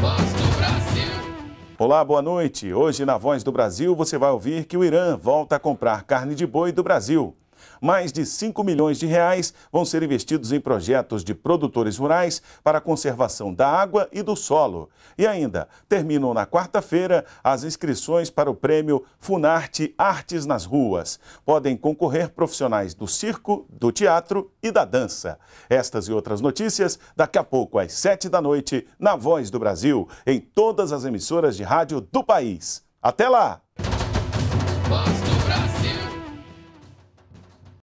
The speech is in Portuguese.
Voz do Brasil. Olá, boa noite. Hoje na Voz do Brasil você vai ouvir que o Irã volta a comprar carne de boi do Brasil. Mais de 5 milhões de reais vão ser investidos em projetos de produtores rurais para a conservação da água e do solo. E ainda, terminam na quarta-feira as inscrições para o prêmio Funarte Artes nas Ruas. Podem concorrer profissionais do circo, do teatro e da dança. Estas e outras notícias daqui a pouco às 7 da noite na Voz do Brasil, em todas as emissoras de rádio do país. Até lá!